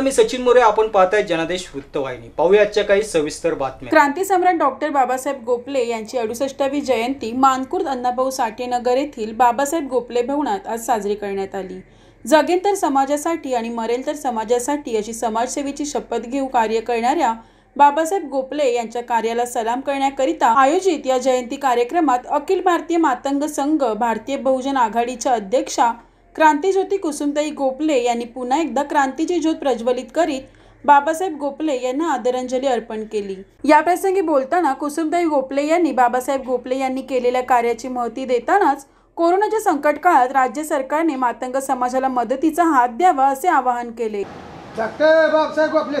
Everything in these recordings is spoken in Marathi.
नमस्कार मी सचिन मोरे आपण पाहताय जनादेश वृत्तवाहिनी पाहूया आजच्या काही सविस्तर बातम्या क्रांती सम्राट डॉक्टर बाबासाहेब गोपले यांची अडुसष्टावी जयंती मानकुर्द अण्णाभाऊ साठे नगर येथील बाबासाहेब गोपले भवनात आज साजरी करण्यात आली जगेन तर समाजासाठी आणि मरेल तर समाजासाठी अशी समाजसेवेची शपथ घेऊ कार्य करणाऱ्या बाबासाहेब गोपले यांच्या कार्याला सलाम करण्याकरिता आयोजित या जयंती कार्यक्रमात अखिल भारतीय मातंग संघ भारतीय बहुजन आघाडीच्या अध्यक्षा क्रांतीज्योती कुसुमताई गोपले यांनी पुन्हा एकदा क्रांतीची ज्योत प्रज्वलित करीत बाबासाहेब गोपले यांना आदरांजली अर्पण केली या प्रसंगी बोलताना कुसुमताई गोपले यांनी बाबासाहेब गोपले यांनी केलेल्या कार्याची महती देतानाच कोरोनाच्या संकट काळात राज्य सरकारने मातंग समाजाला मदतीचा हात द्यावा असे आवाहन केले डॉक्टर बाबासाहेब गोपले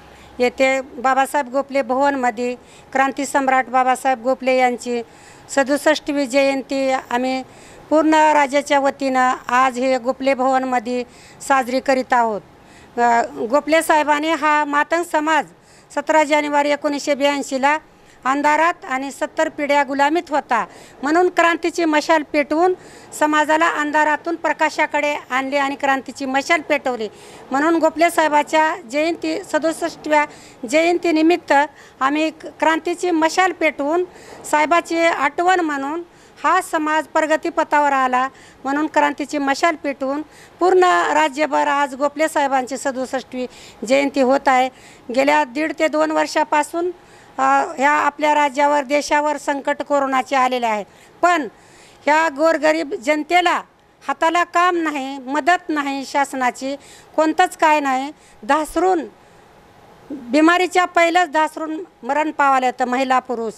येथे बाबासाहेब गोपले भवनमध्ये क्रांती सम्राट बाबासाहेब गोपले यांची सदुसष्टवी जयंती आम्ही पूर्ण राज्याच्या वतीनं आज हे गोपले भवनमध्ये साजरी करीत आहोत गोपले साहेबांनी हा मातंग समाज सतरा जानेवारी एकोणीसशे ब्याऐंशीला अंधारात आणि सत्तर पिढ्या गुलामीत होता म्हणून क्रांतीची मशाल पेटवून समाजाला अंधारातून प्रकाशाकडे आणले आणि क्रांतीची मशाल पेटवली म्हणून गोपले साहेबाच्या जयंती सदुसष्टव्या जयंतीनिमित्त आम्ही क्रांतीची मशाल पेटवून साहेबाची आठवण म्हणून हा समाज प्रगतीपथावर आला म्हणून क्रांतीची मशाल पेटवून पूर्ण राज्यभर आज गोपले साहेबांची सदुसष्टवी जयंती होत आहे गेल्या दीड ते दोन वर्षापासून ह्या आपल्या राज्यावर देशावर संकट कोरोनाचे आलेले आहे पण ह्या गोरगरीब जनतेला हाताला काम नाही मदत नाही शासनाची कोणतंच काय नाही धासरून बिमारीच्या पहिलंच धासरून मरण पावायला येतं महिला पुरुष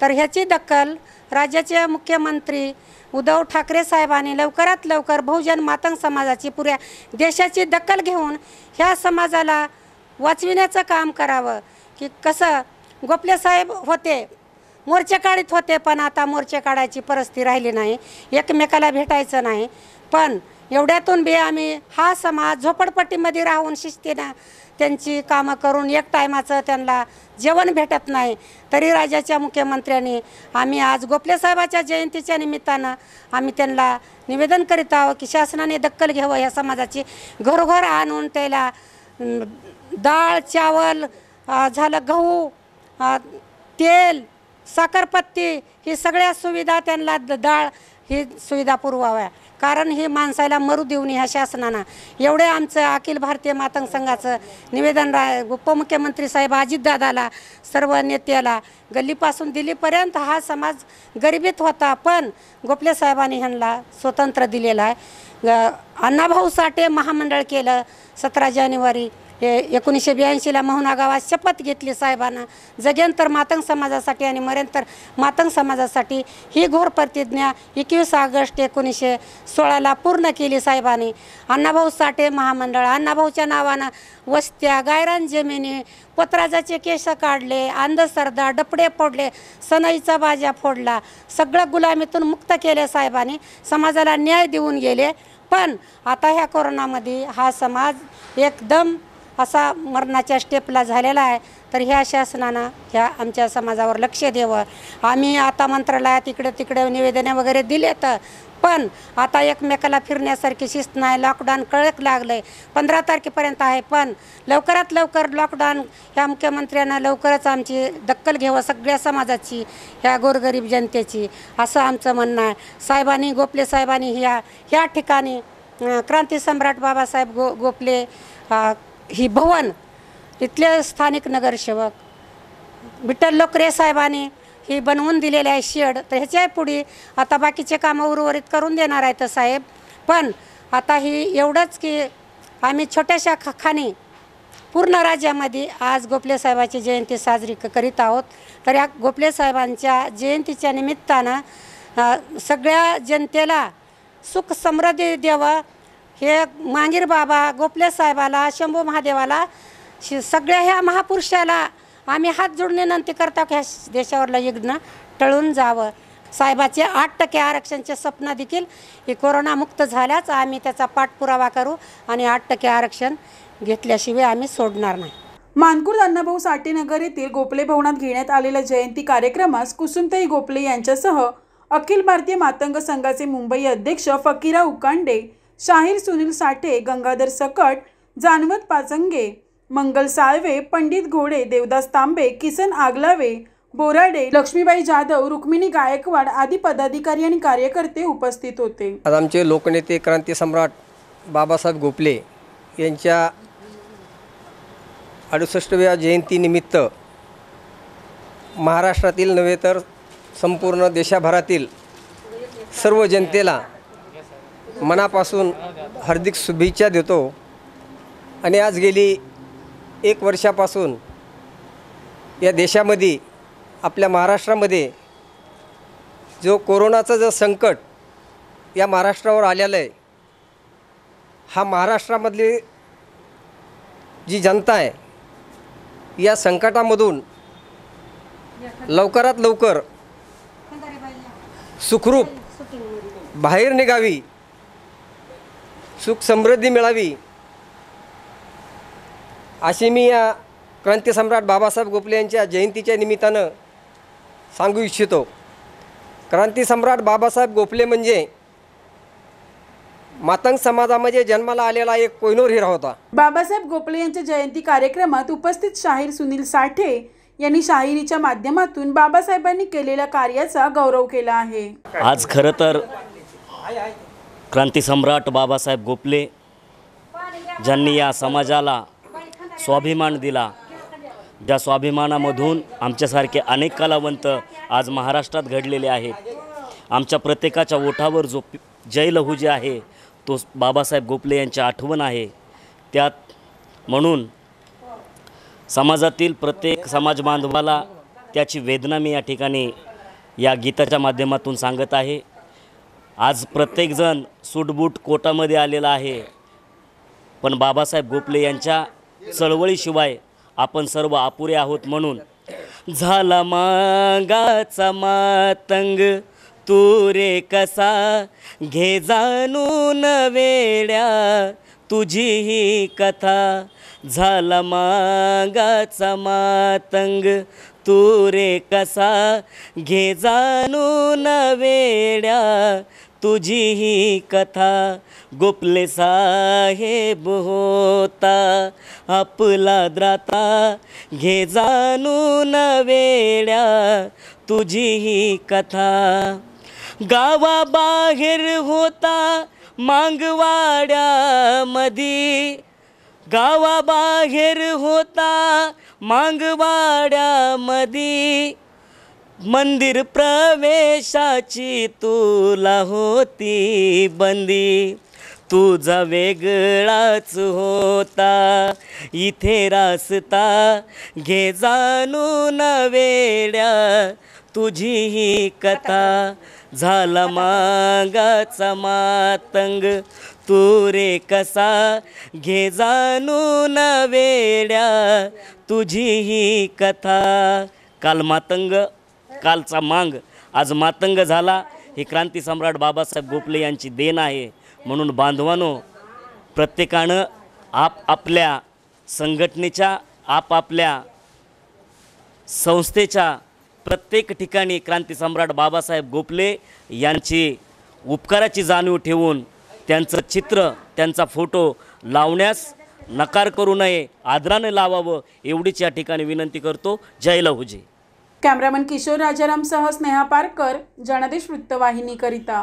तर ह्याची दखल राज्याचे मुख्यमंत्री उद्धव ठाकरे साहेबांनी लवकरात लवकर बहुजन मातंग समाजाची पुऱ्या देशाची दखल घेऊन ह्या समाजाला वाचविण्याचं काम करावं की कसं गोपले साहेब होते मोर्चे काढीत होते पण आता मोर्चे काढायची परिस्थिती राहिली नाही एकमेकाला भेटायचं नाही पण एवढ्यातून बी आम्ही हा समाज झोपडपट्टीमध्ये राहून शिस्तीनं त्यांची कामं करून एक टायमाचं त्यांना जेवण भेटत नाही तरी राज्याच्या मुख्यमंत्र्यांनी आम्ही आज गोपलेसाहेबाच्या जयंतीच्या निमित्तानं आम्ही त्यांना निवेदन करीत आहोत की शासनाने दक्कल घ्यावं या समाजाची घरोघर आणून त्याला डाळ चावल झालं गहू तेल साखरपत्ती ही सगळ्या सुविधा त्यांना डाळ ही सुविधा पुरवाव्या कारण ही माणसाला मरू देऊ नये ह्या शासनानं एवढे आमचं अखिल भारतीय मातंग संघाचं निवेदन रा उपमुख्यमंत्री साहेब अजितदादाला सर्व नेत्याला गल्लीपासून दिल्लीपर्यंत हा समाज गरिबीत होता पण गोपले साहेबांनी ह्यांना स्वतंत्र दिलेला आहे अण्णाभाऊ साठे महामंडळ केलं सतरा जानेवारी एकोणीसशे ब्याऐंशीला मोहना गावात शपथ घेतली साहेबांना जगेंतर मातंग समाजासाठी आणि मरेंतर मातंग समाजासाठी ही घोर प्रतिज्ञा एकवीस ऑगस्ट एकोणीसशे सोळाला पूर्ण केली साहेबांनी अण्णाभाऊ साठे महामंडळ अण्णाभाऊच्या नावानं वस्त्या गायरान जमिनी पत्राजाचे केस काढले अंधसरदा डपडे फोडले सनईचा बाजा फोडला सगळं गुलामीतून मुक्त केले साहेबांनी समाजाला न्याय देऊन गेले पण आता ह्या कोरोनामध्ये हा समाज एकदम असा मरणाच्या स्टेपला झालेला आहे तर ह्या शासनानं ह्या आमच्या समाजावर लक्ष द्यावं आम्ही आता मंत्रालयात इकडे तिकडे निवेदने वगैरे दिलेत पण आता एकमेकाला फिरण्यासारखी शिस्त नाही लॉकडाऊन कळक लागलं आहे पंधरा तारखेपर्यंत आहे पण लवकरात लवकर लॉकडाऊन ह्या मुख्यमंत्र्यांना लवकरच आमची दक्कल घ्यावं सगळ्या समाजाची ह्या गोरगरीब जनतेची असं आमचं म्हणणं आहे साहेबांनी गोपले साहेबांनी ह्या ह्या ठिकाणी क्रांती सम्राट बाबासाहेब गो गोपले ही भवन इथले स्थानिक नगरसेवक विठ्ठल लोकरे साहेबांनी ही बनवून दिलेली आहे शेड तर ह्याच्या पुढे आता बाकीचे कामं उर्वरित करून देणार आहेत साहेब पण आता ही एवढंच की आम्ही छोट्याशा खानी पूर्ण राज्यामध्ये आज गोपले साहेबाची जयंती साजरी करीत आहोत तर या गोपले साहेबांच्या जयंतीच्या निमित्तानं सगळ्या जनतेला सुख समृद्धी द्यावं हे मांगीर बाबा गोपले साहेबाला शंभू महादेवाला सगळ्या ह्या महापुरुषाला आम्ही हात जोडणे नंती करतो की ह्या देशावरला यज्ञ टळून जावं साहेबाचे आठ टक्के आरक्षणचे स्वप्न देखील हे कोरोनामुक्त झाल्याच आम्ही त्याचा पाठपुरावा करू आणि आठ टक्के आरक्षण घेतल्याशिवाय आम्ही सोडणार नाही मानकुर अण्णाभाऊ नगर येथील गोपले भवनात घेण्यात आलेल्या जयंती कार्यक्रमास कुसुमताई गोपले यांच्यासह अखिल भारतीय मातंग संघाचे मुंबई अध्यक्ष फकीरा उकांडे शाहीर सुनील साठे गंगाधर सकट जानवत पाचंगे मंगल साळवे पंडित घोडे देवदास तांबे किसन आगलावे बोराडे लक्ष्मीबाई जाधव रुक्मिणी गायकवाड आदी पदाधिकारी आणि कार्यकर्ते उपस्थित होते आज आमचे लोकनेते क्रांती सम्राट बाबासाहेब गोपले यांच्या अडुसष्टव्या जयंतीनिमित्त महाराष्ट्रातील नव्हे तर संपूर्ण देशाभरातील सर्व जनतेला मनापासून हार्दिक शुभेच्छा देतो आणि आज गेली एक वर्षापासून या देशामध्ये आपल्या महाराष्ट्रामध्ये जो कोरोनाचं जो संकट या महाराष्ट्रावर आलेलं आहे हा महाराष्ट्रामधली जी जनता आहे या संकटामधून लवकरात लवकर सुखरूप बाहेर निघावी सुख समृद्धी मिळावी अशी मी या सम्राट बाबासाहेब गोपले यांच्या जयंतीच्या निमित्तानं सांगू इच्छितो सम्राट बाबासाहेब गोपले म्हणजे मातंग समाजामध्ये जन्माला आलेला एक कोयनोर हिरा होता बाबासाहेब गोपले यांच्या जयंती कार्यक्रमात उपस्थित शाहीर सुनील साठे यांनी शाहिरीच्या माध्यमातून बाबासाहेबांनी केलेल्या कार्याचा गौरव केला आहे आज खरं तर क्रांतिसम्राट बाबासाहेब गोपले ज्यांनी या समाजाला स्वाभिमान दिला ज्या स्वाभिमानामधून आमच्यासारखे अनेक कलावंत आज महाराष्ट्रात घडलेले आहेत आमच्या प्रत्येकाच्या ओठावर जो जय जे आहे तो बाबासाहेब गोपले यांची आठवण आहे त्यात म्हणून समाजातील प्रत्येक समाज बांधवाला त्याची वेदना मी या ठिकाणी या गीताच्या माध्यमातून सांगत आहे आज प्रत्येकजण सूटबूट कोटामध्ये आलेला आहे पण बाबासाहेब गोपले यांच्या चळवळीशिवाय आपण सर्व अपुरे आहोत म्हणून झाला मागाचा मातंग तू रे कसा घे जाणून वेड्या तुझी ही कथा झाला मागाचा मातंग तू रे कसा घे न वेड्या तुझी ही कथा गोपले साहेब होता आपला द्राता घे न वेड्या तुझी ही कथा बाहेर होता मांगवाड्या मांगवाड्यामधी बाहेर होता मांगवाड्यामध्ये मंदिर प्रवेशाची तुला होती बंदी तुझा वेगळाच होता इथे रासता घे न वेड्या तुझी ही कथा झाला मागाचा मातंग तू रे कसा घे न वेड्या तुझी ही कथा काल मातंग कालचा मांग आज मातंग झाला ही क्रांती सम्राट बाबासाहेब गोपले यांची देण आहे म्हणून बांधवानो प्रत्येकानं आपल्या संघटनेच्या आपापल्या संस्थेच्या प्रत्येक ठिकाणी क्रांती सम्राट बाबासाहेब गोपले यांची उपकाराची जाणीव ठेवून त्यांचं चित्र त्यांचा फोटो लावण्यास नकार करू नये आदराने लावावं एवढीच या ठिकाणी विनंती करतो जय लहुजी कॅमेरामन किशोर राजारामसह स्नेहा पारकर जनादेश वृत्तवाहिनीकरिता